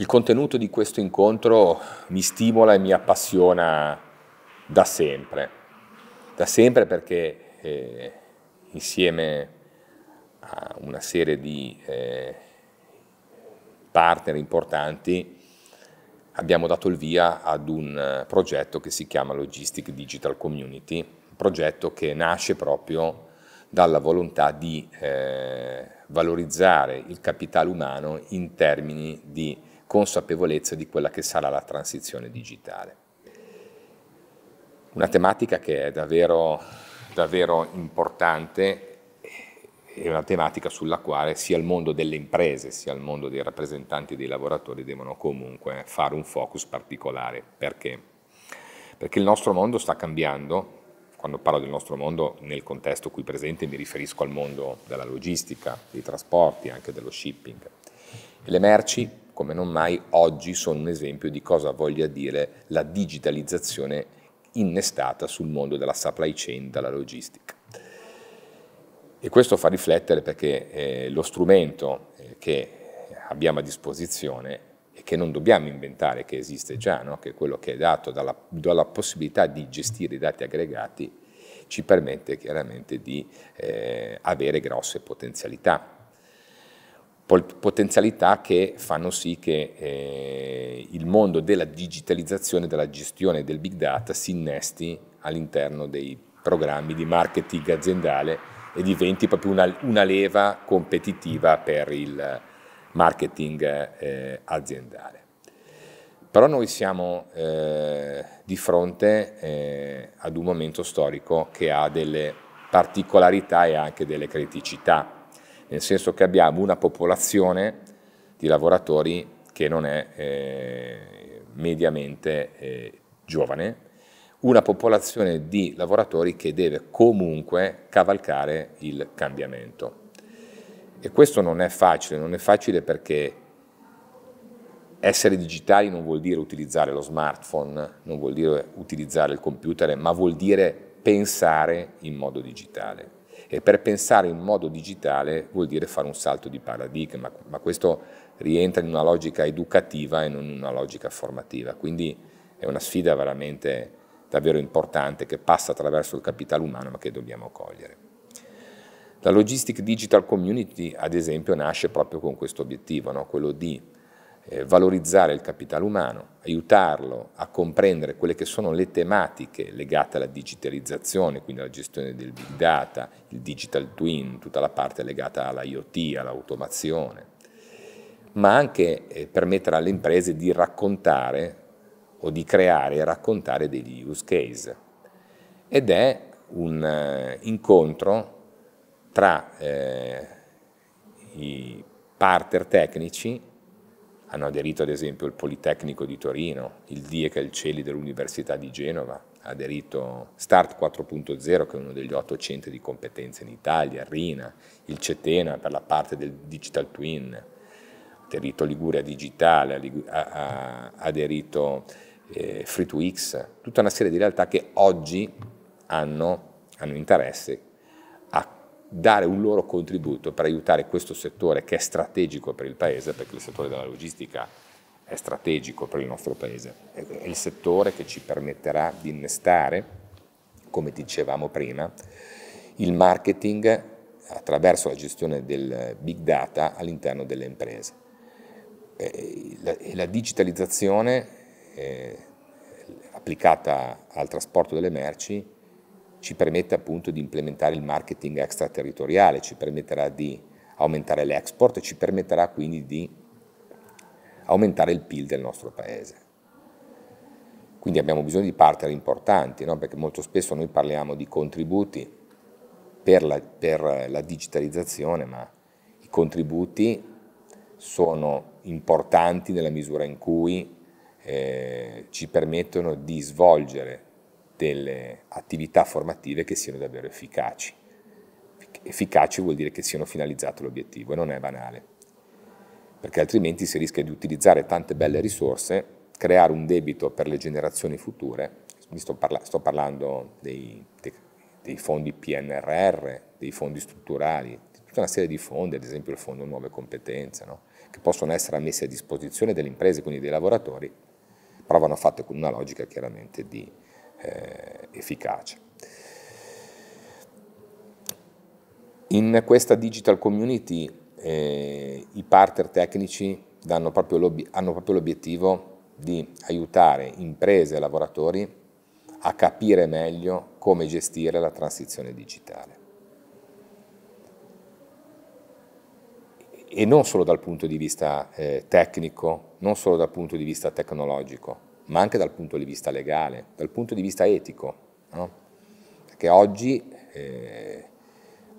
Il contenuto di questo incontro mi stimola e mi appassiona da sempre, da sempre perché eh, insieme a una serie di eh, partner importanti abbiamo dato il via ad un progetto che si chiama Logistic Digital Community, un progetto che nasce proprio dalla volontà di eh, valorizzare il capitale umano in termini di consapevolezza di quella che sarà la transizione digitale. Una tematica che è davvero, davvero importante è una tematica sulla quale sia il mondo delle imprese sia il mondo dei rappresentanti dei lavoratori devono comunque fare un focus particolare. Perché? Perché il nostro mondo sta cambiando, quando parlo del nostro mondo nel contesto qui presente mi riferisco al mondo della logistica, dei trasporti, anche dello shipping. le merci come non mai oggi sono un esempio di cosa voglia dire la digitalizzazione innestata sul mondo della supply chain, della logistica. E questo fa riflettere perché eh, lo strumento eh, che abbiamo a disposizione e che non dobbiamo inventare, che esiste già, no? che è quello che è dato dalla, dalla, possibilità di gestire i dati aggregati, ci permette chiaramente di eh, avere grosse potenzialità potenzialità che fanno sì che eh, il mondo della digitalizzazione, della gestione del big data si innesti all'interno dei programmi di marketing aziendale e diventi proprio una, una leva competitiva per il marketing eh, aziendale. Però noi siamo eh, di fronte eh, ad un momento storico che ha delle particolarità e anche delle criticità nel senso che abbiamo una popolazione di lavoratori che non è eh, mediamente eh, giovane, una popolazione di lavoratori che deve comunque cavalcare il cambiamento. E questo non è facile, non è facile perché essere digitali non vuol dire utilizzare lo smartphone, non vuol dire utilizzare il computer, ma vuol dire pensare in modo digitale e per pensare in modo digitale vuol dire fare un salto di paradigma, ma questo rientra in una logica educativa e non in una logica formativa, quindi è una sfida veramente davvero importante che passa attraverso il capitale umano ma che dobbiamo cogliere. La Logistic Digital Community ad esempio nasce proprio con questo obiettivo, no? quello di eh, valorizzare il capitale umano, aiutarlo a comprendere quelle che sono le tematiche legate alla digitalizzazione, quindi alla gestione del big data, il digital twin, tutta la parte legata all'IoT, all'automazione, ma anche eh, permettere alle imprese di raccontare o di creare e raccontare degli use case. Ed è un eh, incontro tra eh, i partner tecnici hanno aderito ad esempio il Politecnico di Torino, il DIE che è il CELI dell'Università di Genova, ha aderito Start 4.0 che è uno degli otto centri di competenza in Italia, RINA, il CETENA per la parte del Digital Twin, ha aderito Liguria Digitale, ha, aderito eh, Free2X, tutta una serie di realtà che oggi hanno, hanno interesse dare un loro contributo per aiutare questo settore che è strategico per il Paese, perché il settore della logistica è strategico per il nostro Paese, è il settore che ci permetterà di innestare, come dicevamo prima, il marketing attraverso la gestione del big data all'interno delle imprese. E la digitalizzazione eh, applicata al trasporto delle merci ci permette appunto di implementare il marketing extraterritoriale, ci permetterà di aumentare l'export, e ci permetterà quindi di aumentare il PIL del nostro paese. Quindi abbiamo bisogno di partner importanti, no? perché molto spesso noi parliamo di contributi per la, per la digitalizzazione, ma i contributi sono importanti nella misura in cui eh, ci permettono di svolgere delle attività formative che siano davvero efficaci. Efficaci vuol dire che siano finalizzate all'obiettivo e non è banale, perché altrimenti si rischia di utilizzare tante belle risorse, creare un debito per le generazioni future, sto, parla sto, parlando dei, dei, dei fondi PNRR, dei fondi strutturali, di tutta una serie di fondi, ad esempio il Fondo Nuove Competenze, no? che possono essere messi a disposizione delle imprese, quindi dei lavoratori, però vanno fatte con una logica chiaramente di eh, efficace. In questa digital community eh, i partner tecnici proprio hanno proprio l'obiettivo di aiutare imprese e lavoratori a capire meglio come gestire la transizione digitale. E non solo dal punto di vista eh, tecnico, non solo dal punto di vista tecnologico, ma anche dal punto di vista legale, dal punto di vista etico, no? perché oggi eh,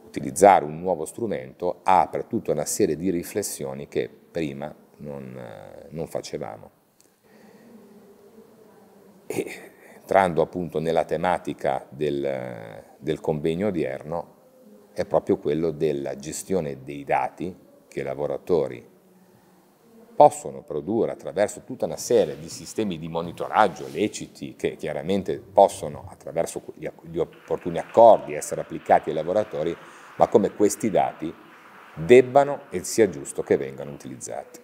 utilizzare un nuovo strumento apre tutta una serie di riflessioni che prima non, eh, non facevamo. E entrando appunto nella tematica del, del convegno odierno, è proprio quello della gestione dei dati che i lavoratori possono produrre attraverso tutta una serie di sistemi di monitoraggio leciti che chiaramente possono attraverso gli, opportuni accordi essere applicati ai lavoratori, ma come questi dati debbano e sia giusto che vengano utilizzati.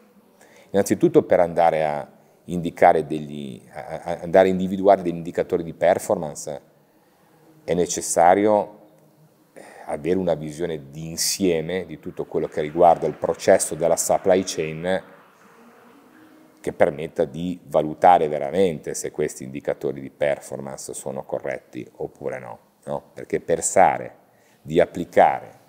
Innanzitutto per andare a indicare degli, a andare a individuare degli indicatori di performance è necessario eh, avere una visione di insieme di tutto quello che riguarda il processo della supply chain che permetta di valutare veramente se questi indicatori di performance sono corretti oppure no. no? Perché pensare di applicare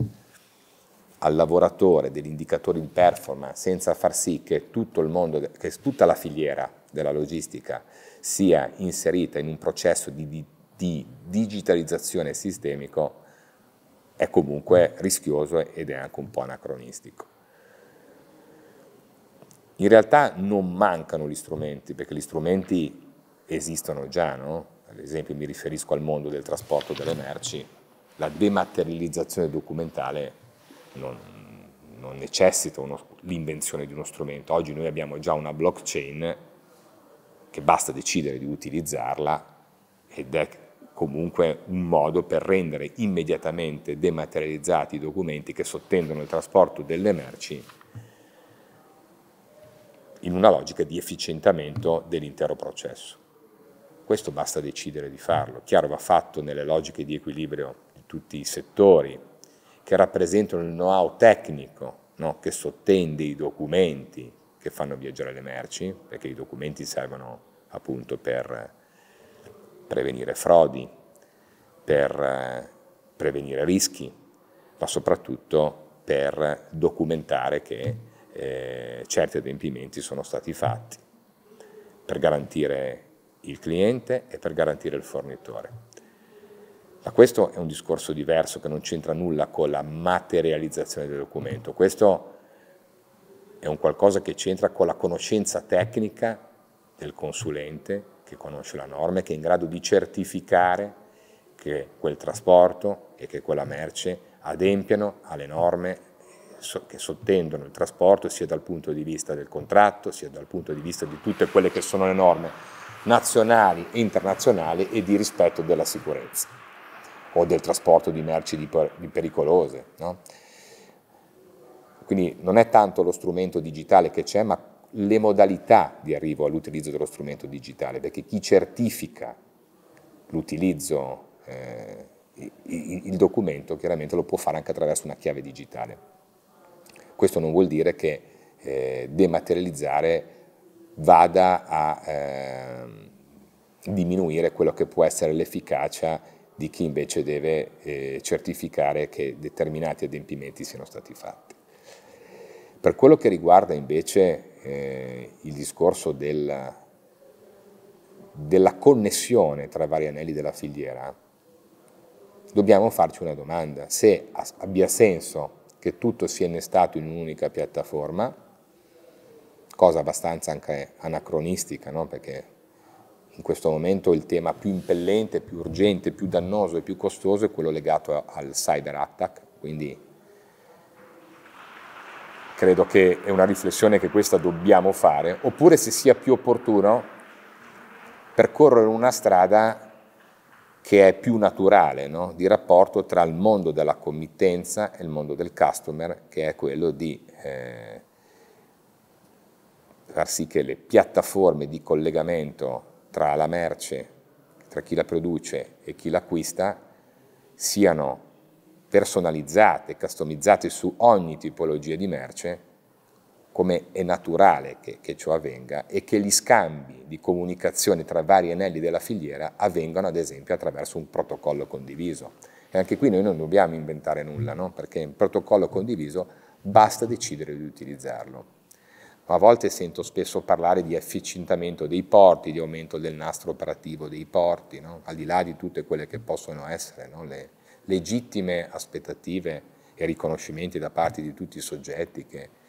al lavoratore degli indicatori di performance senza far sì che, mondo, che tutta la filiera della logistica sia inserita in un processo di, di, di digitalizzazione sistemico è comunque rischioso ed è anche un po' anacronistico. In realtà non mancano gli strumenti, perché gli strumenti esistono già, no? Ad esempio mi riferisco al mondo del trasporto delle merci, la dematerializzazione documentale non, non necessita l'invenzione di uno strumento. Oggi noi abbiamo già una blockchain che basta decidere di utilizzarla ed è comunque un modo per rendere immediatamente dematerializzati i documenti che sottendono il trasporto delle merci in una logica di efficientamento dell'intero processo. Questo basta decidere di farlo. Chiaro va fatto nelle logiche di equilibrio di tutti i settori che rappresentano il know-how tecnico no? che sottende i documenti che fanno viaggiare le merci, perché i documenti servono appunto per prevenire frodi, per eh, prevenire rischi, ma soprattutto per documentare che eh, certi adempimenti sono stati fatti per garantire il cliente e per garantire il fornitore. Ma questo è un discorso diverso che non c'entra nulla con la materializzazione del documento. Questo è un qualcosa che c'entra con la conoscenza tecnica del consulente che conosce la norma e che è in grado di certificare che quel trasporto e che quella merce adempiano alle norme so, che sottendono il trasporto sia dal punto di vista del contratto, sia dal punto di vista di tutte quelle che sono le norme nazionali e internazionali e di rispetto della sicurezza o del trasporto di merci di, di pericolose. No? Quindi non è tanto lo strumento digitale che c'è, ma le modalità di arrivo all'utilizzo dello strumento digitale, perché chi certifica l'utilizzo, eh, il documento chiaramente lo può fare anche attraverso una chiave digitale. Questo non vuol dire che eh, dematerializzare vada a eh, diminuire quello che può essere l'efficacia di chi invece deve eh, certificare che determinati adempimenti siano stati fatti. Per quello che riguarda invece eh, il discorso del, della connessione tra vari anelli della filiera, dobbiamo farci una domanda, se abbia senso che tutto sia innestato in un'unica piattaforma, cosa abbastanza anche anacronistica, no? perché in questo momento il tema più impellente, più urgente, più dannoso e più costoso è quello legato al cyber attack, quindi credo che è una riflessione che questa dobbiamo fare, oppure se sia più opportuno percorrere una strada che è più naturale no? di rapporto tra il mondo della committenza e il mondo del customer, che è quello di eh, far sì che le piattaforme di collegamento tra la merce, tra chi la produce e chi l'acquista, siano personalizzate, customizzate su ogni tipologia di merce come è naturale che, che, ciò avvenga, e che gli scambi di comunicazione tra vari anelli della filiera avvengano ad esempio attraverso un protocollo condiviso. E anche qui noi non dobbiamo inventare nulla, no? perché un protocollo condiviso basta decidere di utilizzarlo. A volte sento spesso parlare di efficientamento dei porti, di aumento del nastro operativo dei porti, no? al di là di tutte quelle che possono essere no? le legittime aspettative e riconoscimenti da parte di tutti i soggetti che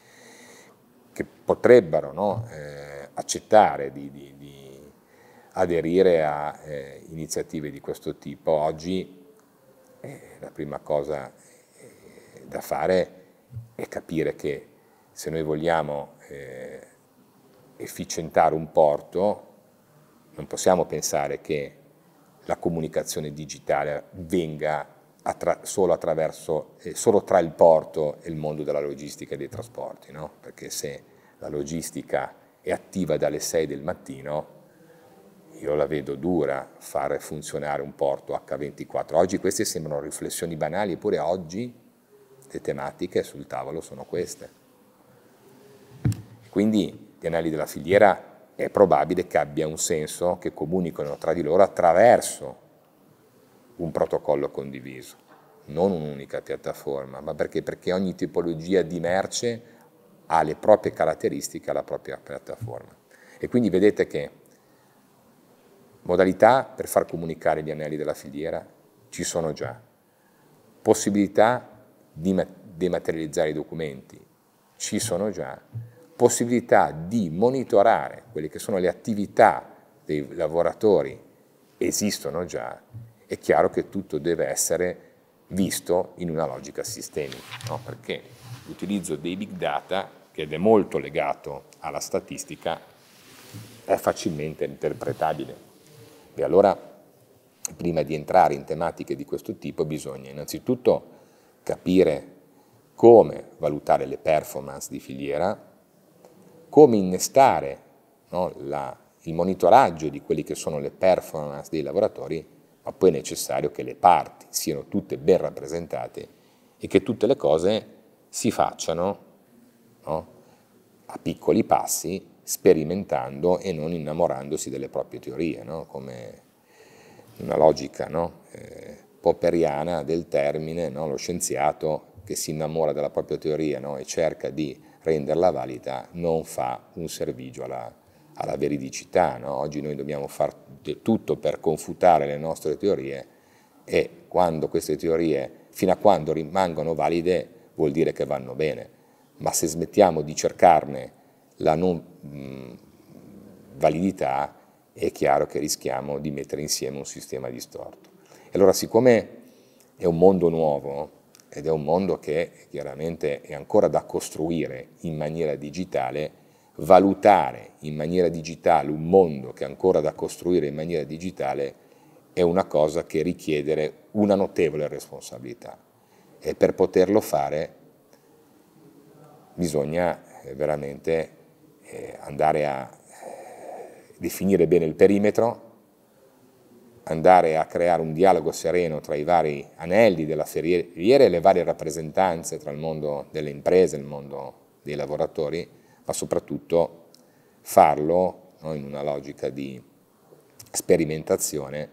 che potrebbero no, eh, accettare di, di, di, aderire a eh, iniziative di questo tipo. Oggi eh, la prima cosa eh, da fare è capire che se noi vogliamo eh, efficientare un porto, non possiamo pensare che la comunicazione digitale venga attra solo, eh, solo, tra il porto e il mondo della logistica e dei trasporti, no? perché se la logistica è attiva dalle 6 del mattino, io la vedo dura fare funzionare un porto H24. Oggi queste sembrano riflessioni banali, eppure oggi le tematiche sul tavolo sono queste. Quindi gli anali della filiera è probabile che abbia un senso che comunicano tra di loro attraverso un protocollo condiviso, non un'unica piattaforma, ma perché? perché ogni tipologia di merce ha le proprie caratteristiche alla propria piattaforma. E quindi vedete che modalità per far comunicare gli anelli della filiera ci sono già, possibilità di dematerializzare i documenti ci sono già, possibilità di monitorare quelle che sono le attività dei lavoratori esistono già è chiaro che tutto deve essere visto in una logica sistemica, no? perché l'utilizzo dei big data, che è molto legato alla statistica, è facilmente interpretabile. E allora, prima di entrare in tematiche di questo tipo, bisogna innanzitutto capire come valutare le performance di filiera, come innestare no, la, il monitoraggio di quelle che sono le performance dei lavoratori ma poi è necessario che le parti siano tutte ben rappresentate e che tutte le cose si facciano no? a piccoli passi, sperimentando e non innamorandosi delle proprie teorie, no? come una logica no? eh, popperiana del termine, lo scienziato che si innamora della propria teoria e cerca di renderla valida non fa un servigio alla, alla veridicità. No? Oggi noi dobbiamo fare tutto per confutare le nostre teorie e quando queste teorie, fino a quando rimangono valide, vuol dire che vanno bene. Ma se smettiamo di cercarne la non mh, validità, è chiaro che rischiamo di mettere insieme un sistema distorto. E allora, siccome è un mondo nuovo ed è un mondo che chiaramente è ancora da costruire in maniera digitale, valutare in maniera digitale un mondo che è ancora da costruire in maniera digitale è una cosa che richiede una notevole responsabilità e per poterlo fare bisogna eh, veramente eh, andare a eh, definire bene il perimetro, andare a creare un dialogo sereno tra i vari anelli della feriera e le varie rappresentanze tra il mondo delle imprese e il mondo dei lavoratori ma soprattutto farlo no, in una logica di sperimentazione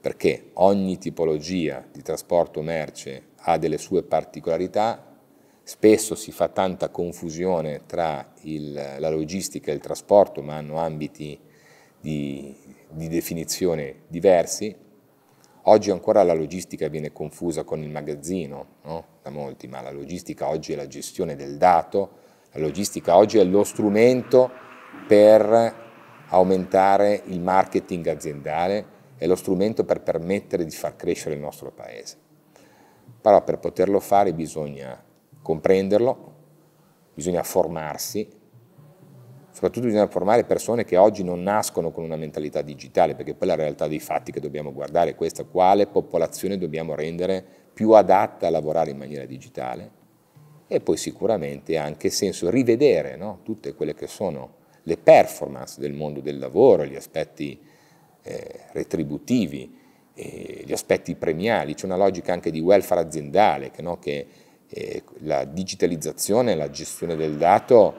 perché ogni tipologia di trasporto merce ha delle sue particolarità, spesso si fa tanta confusione tra il, la logistica e il trasporto, ma hanno ambiti di, di definizione diversi. Oggi ancora la logistica viene confusa con il magazzino no? da molti, ma la logistica oggi è la gestione del dato, la logistica oggi è lo strumento per aumentare il marketing aziendale, è lo strumento per permettere di far crescere il nostro paese. Però per poterlo fare bisogna comprenderlo, bisogna formarsi, soprattutto bisogna formare persone che oggi non nascono con una mentalità digitale, perché poi la realtà dei fatti che dobbiamo guardare è questa, quale popolazione dobbiamo rendere più adatta a lavorare in maniera digitale e poi sicuramente ha anche senso rivedere no? tutte quelle che sono le performance del mondo del lavoro, gli aspetti eh, retributivi, eh, gli aspetti premiali, c'è una logica anche di welfare aziendale che, no? che eh, la digitalizzazione, e la gestione del dato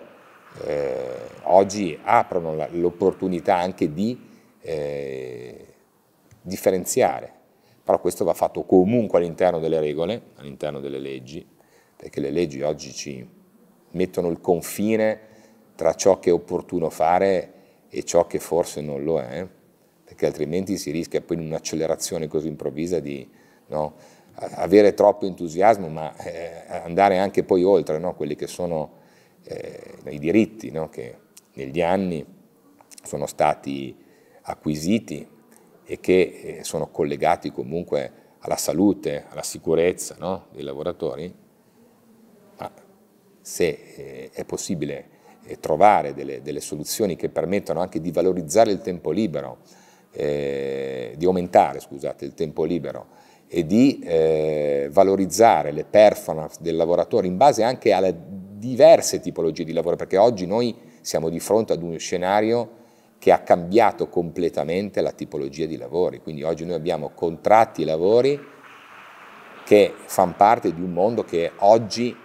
eh, oggi aprono l'opportunità anche di eh, differenziare, però questo va fatto comunque all'interno delle regole, all'interno delle leggi e che le leggi oggi ci mettono il confine tra ciò che è opportuno fare e ciò che forse non lo è, perché altrimenti si rischia poi in un'accelerazione così improvvisa di no, avere troppo entusiasmo, ma eh, andare anche poi oltre no, quelli che sono eh, i diritti no, che negli anni sono stati acquisiti e che eh, sono collegati comunque alla salute, alla sicurezza dei lavoratori, se eh, è possibile eh, trovare delle, delle soluzioni che permettano anche di valorizzare il tempo libero, eh, di aumentare scusate, il tempo libero e di eh, valorizzare le performance del lavoratore in base anche alle diverse tipologie di lavoro, perché oggi noi siamo di fronte ad uno scenario che ha cambiato completamente la tipologia di lavori, quindi oggi noi abbiamo contratti e lavori che fanno parte di un mondo che oggi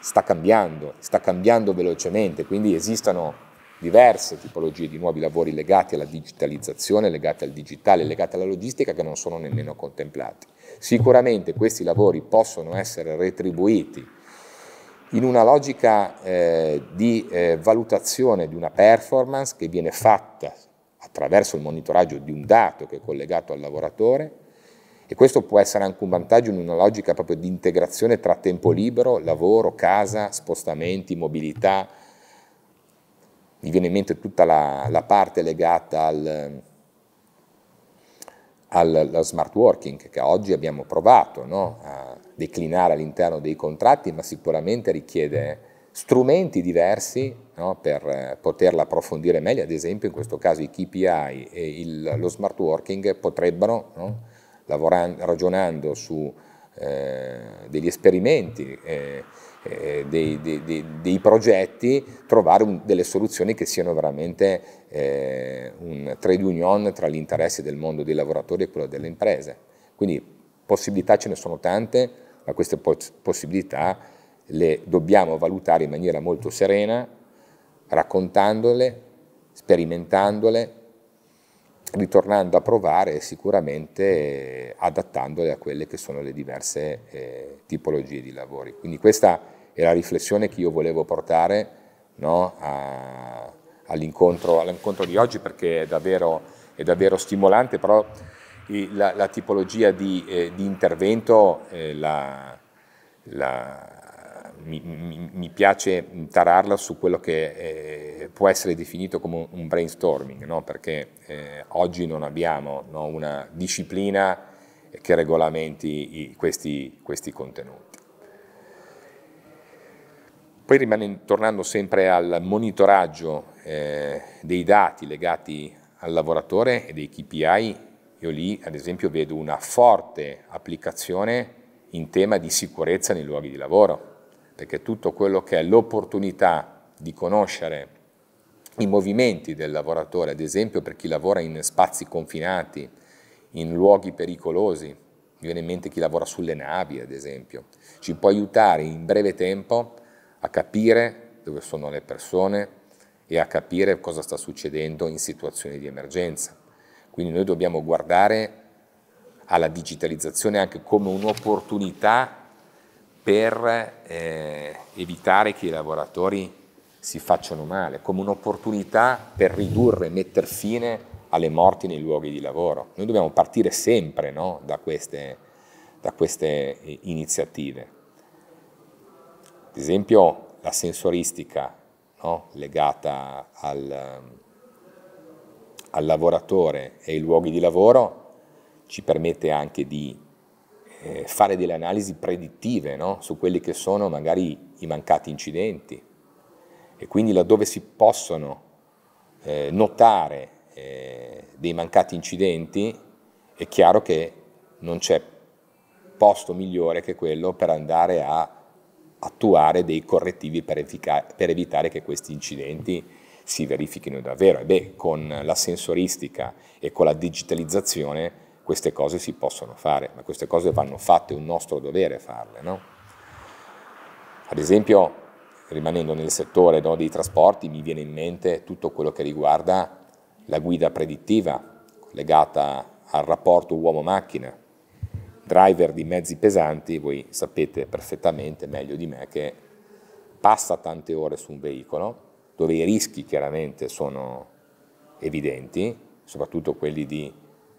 sta cambiando, sta cambiando velocemente, quindi esistono diverse tipologie di nuovi lavori legati alla digitalizzazione, legati al digitale, legati alla logistica che non sono nemmeno contemplati. Sicuramente questi lavori possono essere retribuiti in una logica eh, di eh, valutazione di una performance che viene fatta attraverso il monitoraggio di un dato che è collegato al lavoratore, e questo può essere anche un vantaggio in una logica proprio di integrazione tra tempo libero, lavoro, casa, spostamenti, mobilità. Mi viene in mente tutta la, la parte legata al, al, smart working che oggi abbiamo provato no? a declinare all'interno dei contratti, ma sicuramente richiede strumenti diversi no? per eh, poterla approfondire meglio, ad esempio in questo caso i KPI e il, lo smart working potrebbero no? lavorando, ragionando su eh, degli esperimenti, eh, eh, dei, dei, dei, dei, progetti, trovare un, delle soluzioni che siano veramente eh, un trade union tra gli interessi del mondo dei lavoratori e quello delle imprese. Quindi possibilità ce ne sono tante, ma queste possibilità le dobbiamo valutare in maniera molto serena, raccontandole, sperimentandole, ritornando a provare e sicuramente eh, adattandole a quelle che sono le diverse eh, tipologie di lavori. Quindi questa è la riflessione che io volevo portare no, all'incontro, all di oggi perché è davvero, è davvero stimolante, però la, la tipologia di, eh, di intervento eh, la, la mi, mi, mi, piace tararla su quello che eh, può essere definito come un brainstorming, no? perché eh, oggi non abbiamo no, una disciplina che regolamenti i, questi, questi, contenuti. Poi rimane, tornando sempre al monitoraggio eh, dei dati legati al lavoratore e dei KPI, io lì ad esempio vedo una forte applicazione in tema di sicurezza nei luoghi di lavoro perché tutto quello che è l'opportunità di conoscere i movimenti del lavoratore, ad esempio per chi lavora in spazi confinati, in luoghi pericolosi, mi viene in mente chi lavora sulle navi, ad esempio, ci può aiutare in breve tempo a capire dove sono le persone e a capire cosa sta succedendo in situazioni di emergenza. Quindi noi dobbiamo guardare alla digitalizzazione anche come un'opportunità per eh, evitare che i lavoratori si facciano male, come un'opportunità per ridurre mettere fine alle morti nei luoghi di lavoro. Noi dobbiamo partire sempre no, da, queste, da queste eh, iniziative. Ad esempio la sensoristica no, legata al, al lavoratore e ai luoghi di lavoro ci permette anche di eh, fare delle analisi predittive no? su quelli che sono magari i mancati incidenti e quindi laddove si possono eh, notare eh, dei mancati incidenti è chiaro che non c'è posto migliore che quello per andare a attuare dei correttivi per, per evitare che questi incidenti si verifichino davvero. E beh, con la sensoristica e con la digitalizzazione queste cose si possono fare, ma queste cose vanno fatte, è un nostro dovere farle. No? Ad esempio, rimanendo nel settore no, dei trasporti, mi viene in mente tutto quello che riguarda la guida predittiva legata al rapporto uomo-macchina. Driver di mezzi pesanti, voi sapete perfettamente meglio di me che passa tante ore su un veicolo, dove i rischi chiaramente sono evidenti, soprattutto quelli di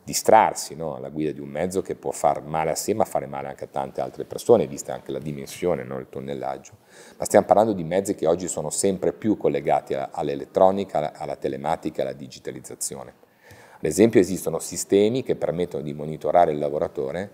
distrarsi no? alla guida di un mezzo che può far male a sé ma fare male anche a tante altre persone, vista anche la dimensione, no? il tonnellaggio. Ma stiamo parlando di mezzi che oggi sono sempre più collegati all'elettronica, alla, alla telematica, alla digitalizzazione. Ad esempio esistono sistemi che permettono di monitorare il lavoratore,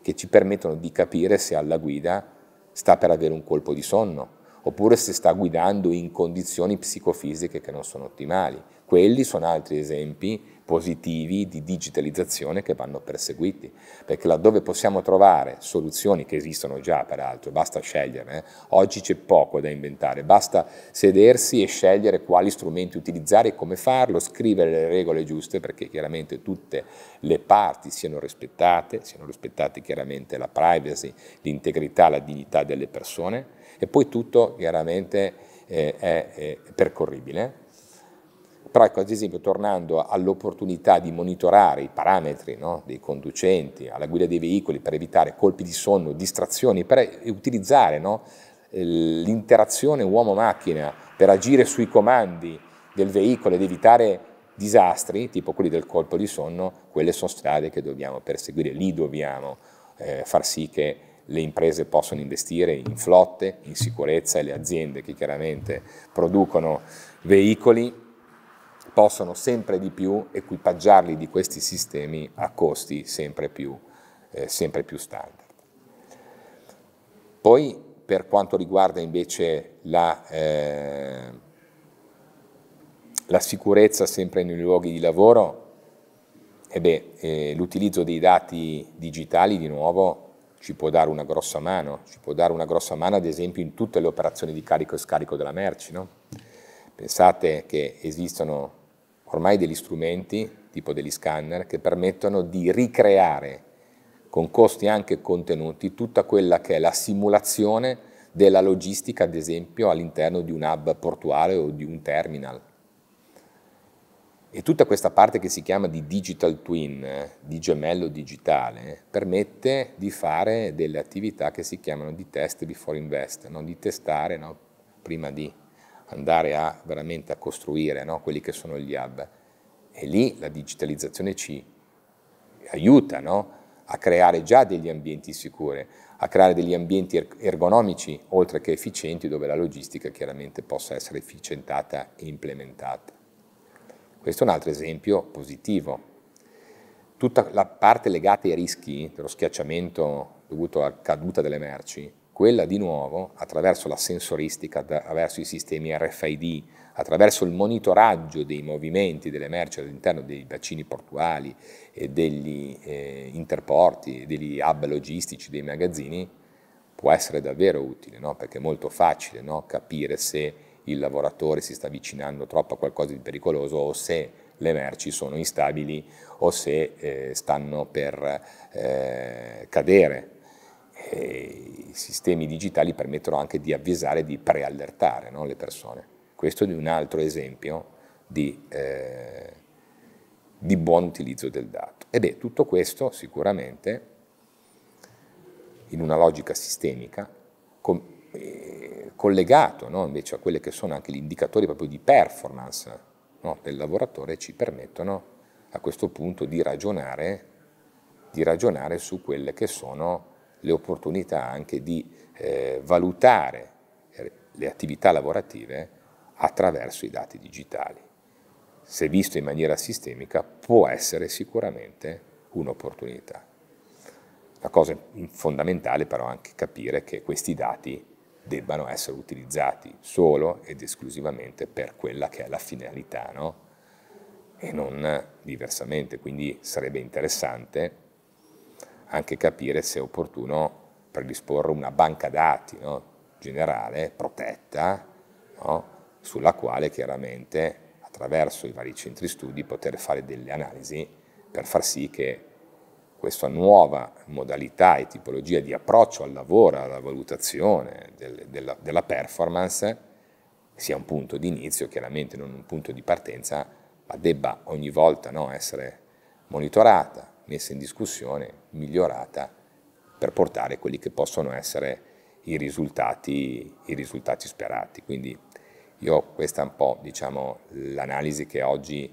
che ci permettono di capire se alla guida sta per avere un colpo di sonno, oppure se sta guidando in condizioni psicofisiche che non sono ottimali. Quelli sono altri esempi positivi di digitalizzazione che vanno perseguiti, perché laddove possiamo trovare soluzioni che esistono già peraltro, basta sceglierne, eh? oggi c'è poco da inventare, basta sedersi e scegliere quali strumenti utilizzare e come farlo, scrivere le regole giuste perché chiaramente tutte le parti siano rispettate, siano rispettate chiaramente la privacy, l'integrità, la dignità delle persone e poi tutto chiaramente eh, è, è percorribile però ecco, ad esempio, tornando all'opportunità di monitorare i parametri no, dei conducenti, alla guida dei veicoli per evitare colpi di sonno, distrazioni, per eh, utilizzare no, l'interazione uomo-macchina per agire sui comandi del veicolo ed evitare disastri, tipo quelli del colpo di sonno, quelle sono strade che dobbiamo perseguire, lì dobbiamo eh, far sì che le imprese possano investire in flotte, in sicurezza e le aziende che chiaramente producono veicoli possono sempre di più equipaggiarli di questi sistemi a costi sempre più, eh, sempre più standard. Poi per quanto riguarda invece la, eh, la sicurezza sempre nei luoghi di lavoro, eh, eh l'utilizzo dei dati digitali di nuovo ci può dare una grossa mano, ci può dare una grossa mano ad esempio in tutte le operazioni di carico e scarico della merci. No? Pensate che esistono ormai degli strumenti, tipo degli scanner, che permettono di ricreare con costi anche contenuti tutta quella che è la simulazione della logistica, ad esempio, all'interno di un hub portuale o di un terminal. E tutta questa parte che si chiama di digital twin, eh, di gemello digitale, eh, permette di fare delle attività che si chiamano di test before invest, non di testare no? prima di andare a veramente a costruire no? quelli che sono gli hub. E lì la digitalizzazione ci aiuta no? a creare già degli ambienti sicuri, a creare degli ambienti er-, ergonomici, oltre che efficienti, dove la logistica chiaramente possa essere efficientata e implementata. Questo è un altro esempio positivo. Tutta la parte legata ai rischi dello schiacciamento dovuto alla caduta delle merci quella di nuovo attraverso la sensoristica, attraverso i sistemi RFID, attraverso il monitoraggio dei movimenti delle merci all'interno dei bacini portuali e degli eh, interporti, degli hub logistici, dei magazzini, può essere davvero utile, no? perché è molto facile no? capire se il lavoratore si sta avvicinando troppo a qualcosa di pericoloso o se le merci sono instabili o se eh, stanno per eh, cadere i sistemi digitali permettono anche di avvisare, di preallertare no, le persone. Questo è un altro esempio di, eh, di buon utilizzo del dato. Ed è tutto questo sicuramente in una logica sistemica con, eh, collegato no, invece a quelli che sono anche gli indicatori proprio di performance no, del lavoratore ci permettono a questo punto di ragionare, di ragionare su quelle che sono le opportunità anche di eh, valutare eh, le attività lavorative attraverso i dati digitali. Se visto in maniera sistemica può essere sicuramente un'opportunità. La cosa fondamentale però è anche capire che questi dati debbano essere utilizzati solo ed esclusivamente per quella che è la finalità no? e non diversamente. Quindi sarebbe interessante anche capire se è opportuno predisporre una banca dati no, generale, protetta, no, sulla quale chiaramente attraverso i vari centri studi poter fare delle analisi per far sì che questa nuova modalità e tipologia di approccio al lavoro, alla valutazione del, della, della, performance sia un punto di inizio, chiaramente non un punto di partenza, ma debba ogni volta no, essere monitorata, messa in discussione, migliorata per portare quelli che possono essere i risultati, i risultati sperati. Quindi io questa è un po' diciamo, l'analisi che oggi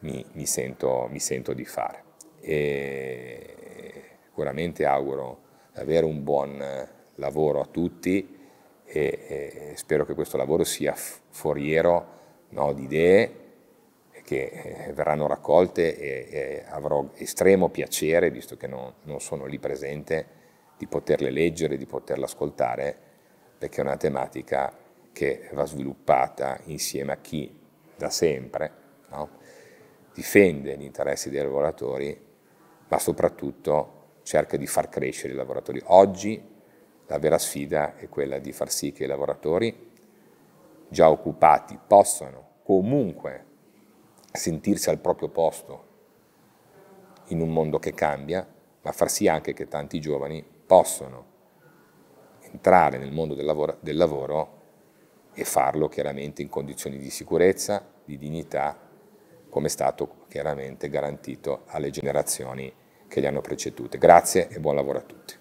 mi, mi, sento, mi, sento, di fare. E sicuramente auguro davvero un buon lavoro a tutti e, e spero che questo lavoro sia foriero no, di idee che eh, verranno raccolte e, e avrò estremo piacere, visto che non, non sono lì presente, di poterle leggere, di poterle ascoltare, perché è una tematica che va sviluppata insieme a chi da sempre no? difende gli interessi dei lavoratori, ma soprattutto cerca di far crescere i lavoratori. Oggi la vera sfida è quella di far sì che i lavoratori già occupati possano comunque sentirsi al proprio posto in un mondo che cambia, ma far sì anche che tanti giovani possano entrare nel mondo del lavoro, del lavoro e farlo chiaramente in condizioni di sicurezza, di dignità, come è stato chiaramente garantito alle generazioni che li hanno precedute. Grazie e buon lavoro a tutti.